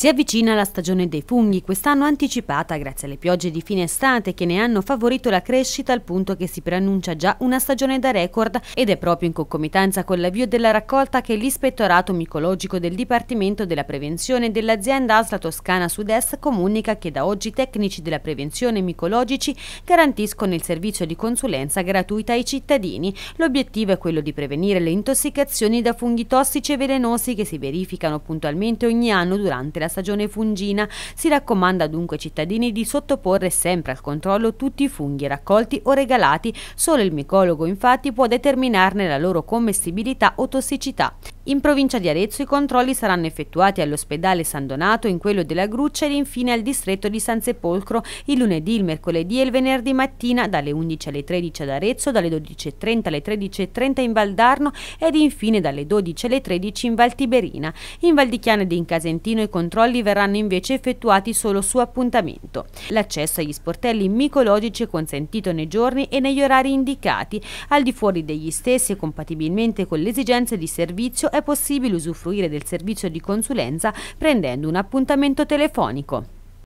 Si avvicina la stagione dei funghi, quest'anno anticipata grazie alle piogge di fine estate che ne hanno favorito la crescita al punto che si preannuncia già una stagione da record ed è proprio in concomitanza con l'avvio della raccolta che l'ispettorato micologico del Dipartimento della Prevenzione dell'azienda ASLA Toscana Sud-Est comunica che da oggi i tecnici della prevenzione micologici garantiscono il servizio di consulenza gratuita ai cittadini. L'obiettivo è quello di prevenire le intossicazioni da funghi tossici e velenosi che si verificano puntualmente ogni anno durante la stagione fungina. Si raccomanda dunque ai cittadini di sottoporre sempre al controllo tutti i funghi raccolti o regalati, solo il micologo infatti può determinarne la loro commestibilità o tossicità. In provincia di Arezzo i controlli saranno effettuati all'ospedale San Donato, in quello della Gruccia ed infine al distretto di San Sepolcro il lunedì, il mercoledì e il venerdì mattina dalle 11 alle 13 ad Arezzo, dalle 12.30 alle 13.30 in Valdarno ed infine dalle 12 alle 13 in Valtiberina. In Valdichiana ed in Casentino i controlli verranno invece effettuati solo su appuntamento. L'accesso agli sportelli micologici è consentito nei giorni e negli orari indicati. Al di fuori degli stessi e compatibilmente con le esigenze di servizio è possibile usufruire del servizio di consulenza prendendo un appuntamento telefonico.